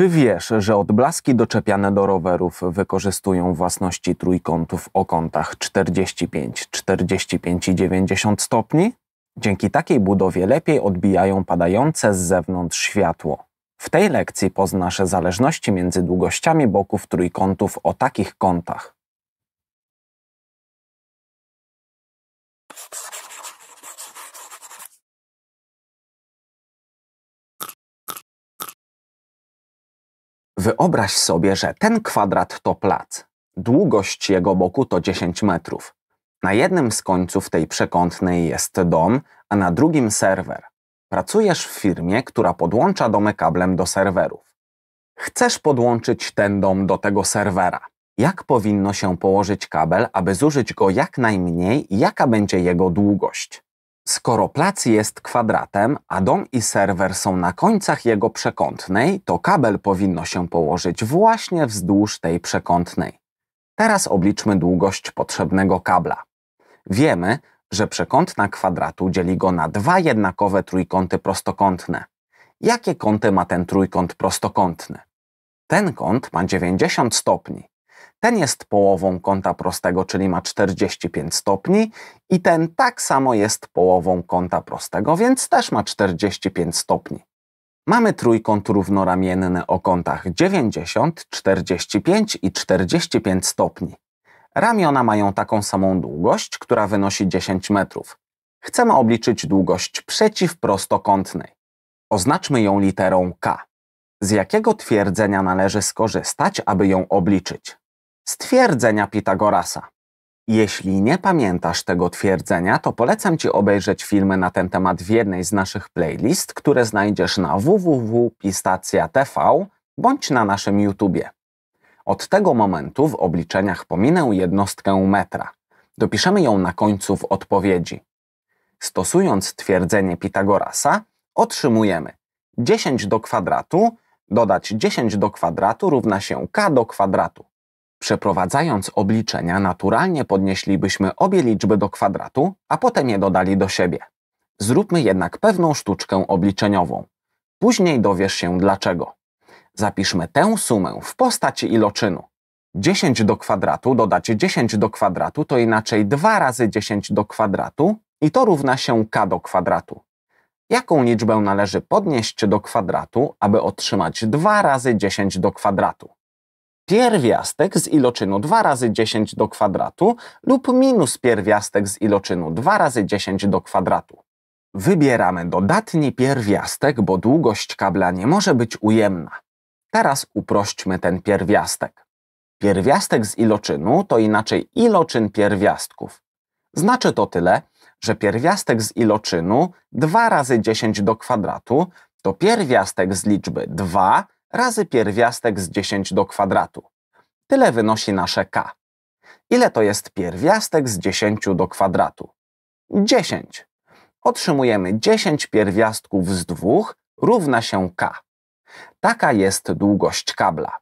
Czy wiesz, że odblaski doczepiane do rowerów wykorzystują własności trójkątów o kątach 45, 45 i 90 stopni? Dzięki takiej budowie lepiej odbijają padające z zewnątrz światło. W tej lekcji poznasz zależności między długościami boków trójkątów o takich kątach. Wyobraź sobie, że ten kwadrat to plac. Długość jego boku to 10 metrów. Na jednym z końców tej przekątnej jest dom, a na drugim serwer. Pracujesz w firmie, która podłącza domy kablem do serwerów. Chcesz podłączyć ten dom do tego serwera. Jak powinno się położyć kabel, aby zużyć go jak najmniej i jaka będzie jego długość? Skoro plac jest kwadratem, a dom i serwer są na końcach jego przekątnej, to kabel powinno się położyć właśnie wzdłuż tej przekątnej. Teraz obliczmy długość potrzebnego kabla. Wiemy, że przekątna kwadratu dzieli go na dwa jednakowe trójkąty prostokątne. Jakie kąty ma ten trójkąt prostokątny? Ten kąt ma 90 stopni, ten jest połową kąta prostego, czyli ma 45 stopni i ten tak samo jest połową kąta prostego, więc też ma 45 stopni. Mamy trójkąt równoramienny o kątach 90, 45 i 45 stopni. Ramiona mają taką samą długość, która wynosi 10 metrów. Chcemy obliczyć długość przeciwprostokątnej. Oznaczmy ją literą K. Z jakiego twierdzenia należy skorzystać, aby ją obliczyć? stwierdzenia Pitagorasa. Jeśli nie pamiętasz tego twierdzenia, to polecam Ci obejrzeć filmy na ten temat w jednej z naszych playlist, które znajdziesz na www.pistacja.tv bądź na naszym YouTubie. Od tego momentu w obliczeniach pominę jednostkę metra. Dopiszemy ją na końcu w odpowiedzi. Stosując twierdzenie Pitagorasa, otrzymujemy 10 do kwadratu dodać 10 do kwadratu równa się k do kwadratu. Przeprowadzając obliczenia, naturalnie podnieślibyśmy obie liczby do kwadratu, a potem je dodali do siebie. Zróbmy jednak pewną sztuczkę obliczeniową. Później dowiesz się dlaczego. Zapiszmy tę sumę w postaci iloczynu. 10 do kwadratu dodacie 10 do kwadratu to inaczej 2 razy 10 do kwadratu i to równa się k do kwadratu. Jaką liczbę należy podnieść do kwadratu, aby otrzymać 2 razy 10 do kwadratu? pierwiastek z iloczynu 2 razy 10 do kwadratu lub minus pierwiastek z iloczynu 2 razy 10 do kwadratu. Wybieramy dodatni pierwiastek, bo długość kabla nie może być ujemna. Teraz uprośćmy ten pierwiastek. Pierwiastek z iloczynu to inaczej iloczyn pierwiastków. Znaczy to tyle, że pierwiastek z iloczynu 2 razy 10 do kwadratu to pierwiastek z liczby 2 razy pierwiastek z 10 do kwadratu. Tyle wynosi nasze k. Ile to jest pierwiastek z 10 do kwadratu? 10. Otrzymujemy 10 pierwiastków z 2 równa się k. Taka jest długość kabla.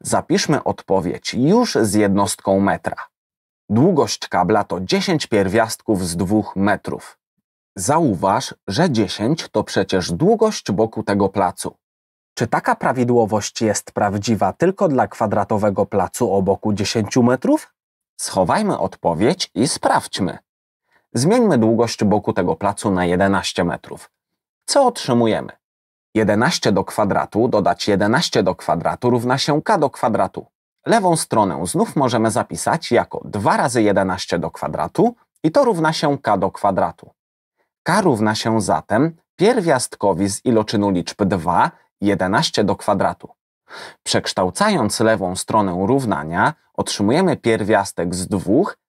Zapiszmy odpowiedź już z jednostką metra. Długość kabla to 10 pierwiastków z 2 metrów. Zauważ, że 10 to przecież długość boku tego placu. Czy taka prawidłowość jest prawdziwa tylko dla kwadratowego placu o boku 10 metrów? Schowajmy odpowiedź i sprawdźmy. Zmieńmy długość boku tego placu na 11 metrów. Co otrzymujemy? 11 do kwadratu dodać 11 do kwadratu równa się k do kwadratu. Lewą stronę znów możemy zapisać jako 2 razy 11 do kwadratu i to równa się k do kwadratu. k równa się zatem pierwiastkowi z iloczynu liczb 2 11 do kwadratu. Przekształcając lewą stronę równania, otrzymujemy pierwiastek z 2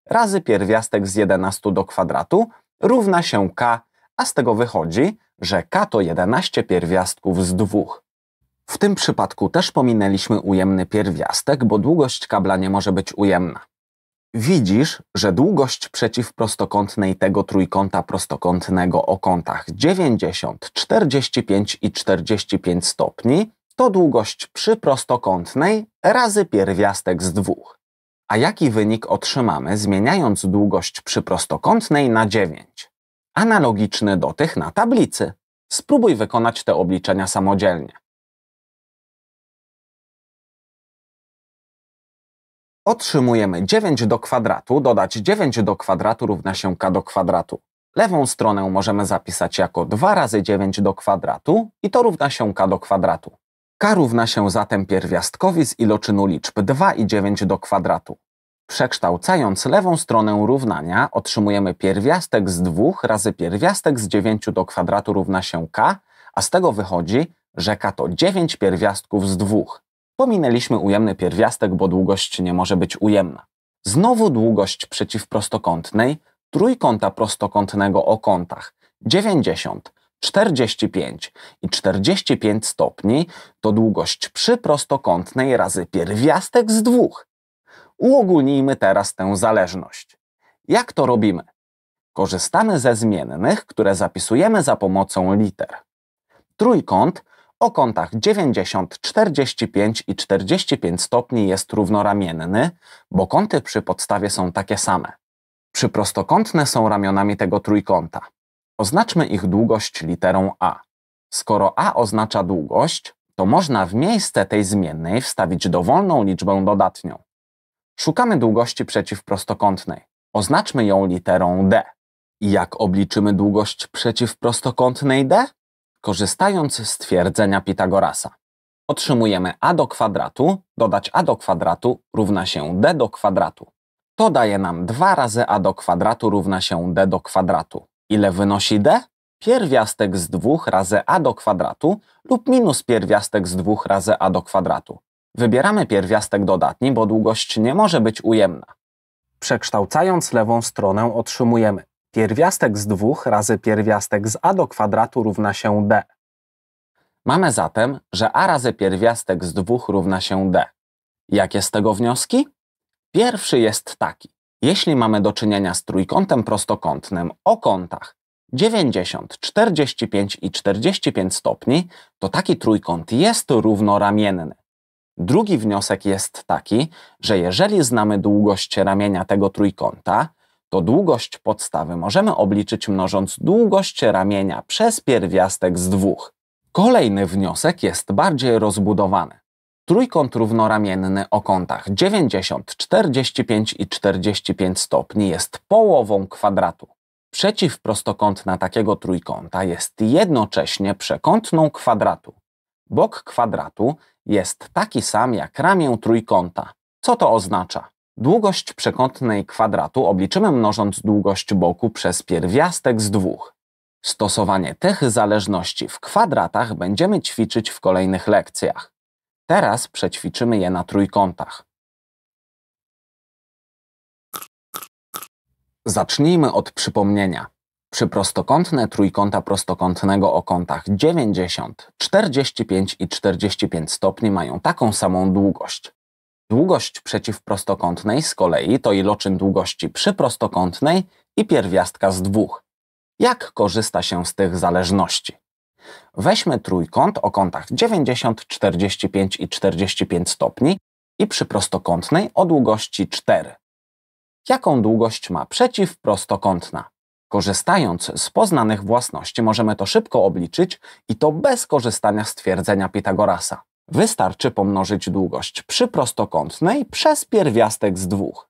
razy pierwiastek z 11 do kwadratu równa się k, a z tego wychodzi, że k to 11 pierwiastków z 2. W tym przypadku też pominęliśmy ujemny pierwiastek, bo długość kabla nie może być ujemna widzisz, że długość przeciwprostokątnej tego trójkąta prostokątnego o kątach 90, 45 i 45 stopni to długość przyprostokątnej razy pierwiastek z dwóch. A jaki wynik otrzymamy zmieniając długość przyprostokątnej na 9? Analogiczny do tych na tablicy. Spróbuj wykonać te obliczenia samodzielnie. Otrzymujemy 9 do kwadratu, dodać 9 do kwadratu równa się k do kwadratu. Lewą stronę możemy zapisać jako 2 razy 9 do kwadratu i to równa się k do kwadratu. k równa się zatem pierwiastkowi z iloczynu liczb 2 i 9 do kwadratu. Przekształcając lewą stronę równania otrzymujemy pierwiastek z 2 razy pierwiastek z 9 do kwadratu równa się k, a z tego wychodzi, że k to 9 pierwiastków z 2. Pominęliśmy ujemny pierwiastek, bo długość nie może być ujemna. Znowu długość przeciwprostokątnej trójkąta prostokątnego o kątach 90, 45 i 45 stopni to długość przyprostokątnej razy pierwiastek z dwóch. Uogólnijmy teraz tę zależność. Jak to robimy? Korzystamy ze zmiennych, które zapisujemy za pomocą liter. Trójkąt po kątach 90, 45 i 45 stopni jest równoramienny, bo kąty przy podstawie są takie same. Przyprostokątne są ramionami tego trójkąta. Oznaczmy ich długość literą a. Skoro a oznacza długość, to można w miejsce tej zmiennej wstawić dowolną liczbę dodatnią. Szukamy długości przeciwprostokątnej. Oznaczmy ją literą d. I jak obliczymy długość przeciwprostokątnej d? korzystając z twierdzenia Pitagorasa. Otrzymujemy a do kwadratu, dodać a do kwadratu równa się d do kwadratu. To daje nam 2 razy a do kwadratu równa się d do kwadratu. Ile wynosi d? Pierwiastek z 2 razy a do kwadratu lub minus pierwiastek z 2 razy a do kwadratu. Wybieramy pierwiastek dodatni, bo długość nie może być ujemna. Przekształcając lewą stronę otrzymujemy Pierwiastek z 2 razy pierwiastek z a do kwadratu równa się d. Mamy zatem, że a razy pierwiastek z 2 równa się d. Jakie z tego wnioski? Pierwszy jest taki. Jeśli mamy do czynienia z trójkątem prostokątnym o kątach 90, 45 i 45 stopni, to taki trójkąt jest równoramienny. Drugi wniosek jest taki, że jeżeli znamy długość ramienia tego trójkąta, to długość podstawy możemy obliczyć mnożąc długość ramienia przez pierwiastek z dwóch. Kolejny wniosek jest bardziej rozbudowany. Trójkąt równoramienny o kątach 90, 45 i 45 stopni jest połową kwadratu. Przeciwprostokątna takiego trójkąta jest jednocześnie przekątną kwadratu. Bok kwadratu jest taki sam jak ramię trójkąta. Co to oznacza? Długość przekątnej kwadratu obliczymy mnożąc długość boku przez pierwiastek z dwóch. Stosowanie tych zależności w kwadratach będziemy ćwiczyć w kolejnych lekcjach. Teraz przećwiczymy je na trójkątach. Zacznijmy od przypomnienia. Przy prostokątne trójkąta prostokątnego o kątach 90, 45 i 45 stopni mają taką samą długość. Długość przeciwprostokątnej z kolei to iloczyn długości przyprostokątnej i pierwiastka z dwóch. Jak korzysta się z tych zależności? Weźmy trójkąt o kątach 90, 45 i 45 stopni i przyprostokątnej o długości 4. Jaką długość ma przeciwprostokątna? Korzystając z poznanych własności możemy to szybko obliczyć i to bez korzystania z twierdzenia Pitagorasa. Wystarczy pomnożyć długość przy prostokątnej przez pierwiastek z dwóch.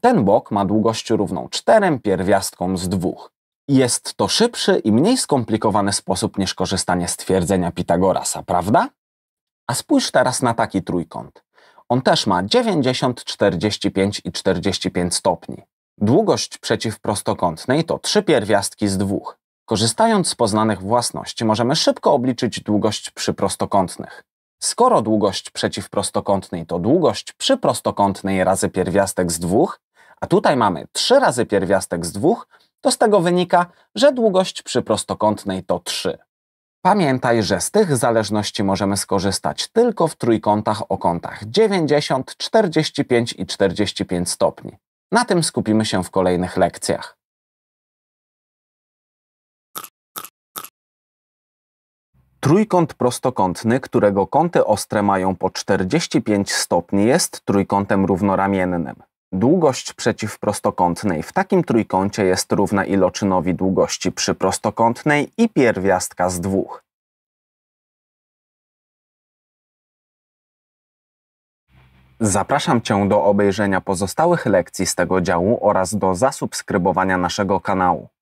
Ten bok ma długość równą czterem pierwiastkom z dwóch. Jest to szybszy i mniej skomplikowany sposób niż korzystanie z twierdzenia Pitagorasa, prawda? A spójrz teraz na taki trójkąt. On też ma 90, 45 i 45 stopni. Długość przeciwprostokątnej to 3 pierwiastki z dwóch. Korzystając z poznanych własności możemy szybko obliczyć długość przy prostokątnych. Skoro długość przeciwprostokątnej to długość przy prostokątnej razy pierwiastek z dwóch, a tutaj mamy 3 razy pierwiastek z dwóch, to z tego wynika, że długość przy prostokątnej to 3. Pamiętaj, że z tych zależności możemy skorzystać tylko w trójkątach o kątach 90, 45 i 45 stopni. Na tym skupimy się w kolejnych lekcjach. Trójkąt prostokątny, którego kąty ostre mają po 45 stopni, jest trójkątem równoramiennym. Długość przeciwprostokątnej w takim trójkącie jest równa iloczynowi długości przyprostokątnej i pierwiastka z dwóch. Zapraszam Cię do obejrzenia pozostałych lekcji z tego działu oraz do zasubskrybowania naszego kanału.